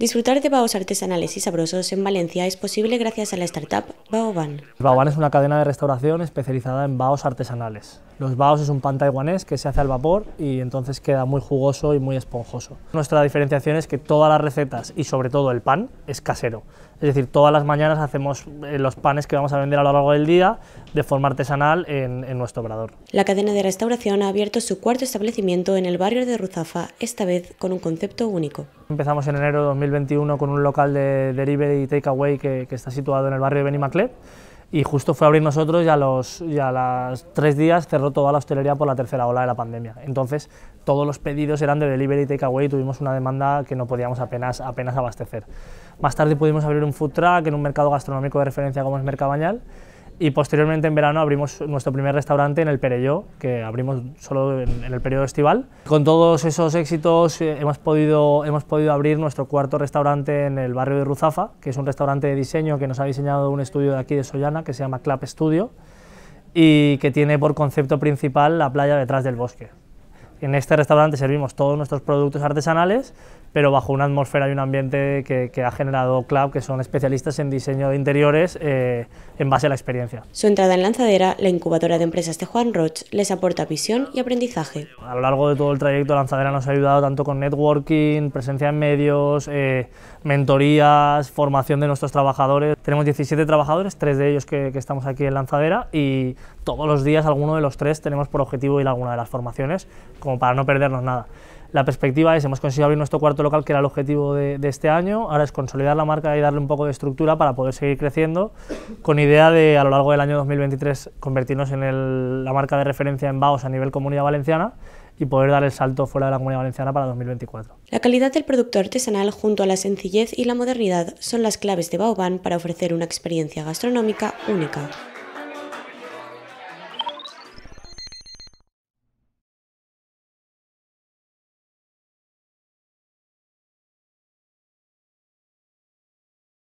Disfrutar de baos artesanales y sabrosos en Valencia es posible gracias a la startup Baoban. Baoban es una cadena de restauración especializada en baos artesanales. Los baos es un pan taiwanés que se hace al vapor y entonces queda muy jugoso y muy esponjoso. Nuestra diferenciación es que todas las recetas y sobre todo el pan es casero. Es decir, todas las mañanas hacemos eh, los panes que vamos a vender a lo largo del día de forma artesanal en, en nuestro obrador. La cadena de restauración ha abierto su cuarto establecimiento en el barrio de Ruzafa, esta vez con un concepto único. Empezamos en enero de 2021 con un local de delivery y takeaway que, que está situado en el barrio de Benimaclet y justo fue a abrir nosotros y a, los, ya las tres días cerró toda la hostelería por la tercera ola de la pandemia. Entonces todos los pedidos eran de delivery y takeaway y tuvimos una demanda que no podíamos apenas, apenas abastecer. Más tarde pudimos abrir un food truck en un mercado gastronómico de referencia como es Mercabañal y posteriormente en verano abrimos nuestro primer restaurante en el Perelló, que abrimos solo en, el periodo estival. Con todos esos éxitos eh, hemos, podido, hemos podido abrir nuestro cuarto restaurante en el barrio de Ruzafa, que es un restaurante de diseño que nos ha diseñado un estudio de aquí de Sollana, que se llama Clap Studio, y que tiene por concepto principal la playa detrás del bosque. En este restaurante servimos todos nuestros productos artesanales pero bajo una atmósfera y un ambiente que, ha generado Club, que son especialistas en diseño de interiores eh, en base a la experiencia. Su entrada en Lanzadera, la incubadora de empresas de Juan Roch, les aporta visión y aprendizaje. A lo largo de todo el trayecto, Lanzadera nos ha ayudado tanto con networking, presencia en medios, eh, mentorías, formación de nuestros trabajadores. Tenemos 17 trabajadores, tres de ellos que, que estamos aquí en Lanzadera y todos los días alguno de los tres tenemos por objetivo ir a alguna de las formaciones, como para no perdernos nada. La perspectiva es, hemos conseguido abrir nuestro cuarto local, que era el objetivo de, este año, ahora es consolidar la marca y darle un poco de estructura para poder seguir creciendo, con idea de a lo largo del año 2023 convertirnos en la marca de referencia en Baos a nivel Comunidad Valenciana y poder dar el salto fuera de la Comunidad Valenciana para 2024. La calidad del producto artesanal junto a la sencillez y la modernidad son las claves de Baoban para ofrecer una experiencia gastronómica única.